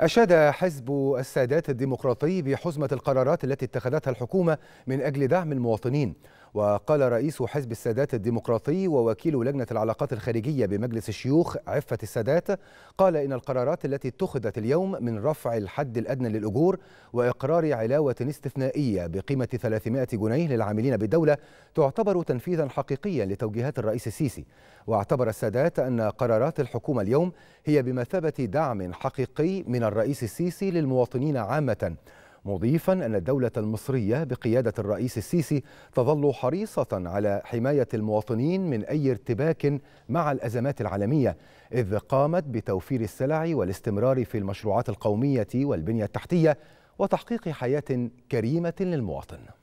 أشاد حزب السادات الديمقراطي بحزمة القرارات التي اتخذتها الحكومة من أجل دعم المواطنين وقال رئيس حزب السادات الديمقراطي ووكيل لجنة العلاقات الخارجية بمجلس الشيوخ عفة السادات قال إن القرارات التي اتخذت اليوم من رفع الحد الأدنى للأجور وإقرار علاوة استثنائية بقيمة 300 جنيه للعاملين بالدولة تعتبر تنفيذا حقيقيا لتوجيهات الرئيس السيسي واعتبر السادات أن قرارات الحكومة اليوم هي بمثابة دعم حقيقي من الرئيس السيسي للمواطنين عامة مضيفا أن الدولة المصرية بقيادة الرئيس السيسي تظل حريصة على حماية المواطنين من أي ارتباك مع الأزمات العالمية إذ قامت بتوفير السلع والاستمرار في المشروعات القومية والبنية التحتية وتحقيق حياة كريمة للمواطن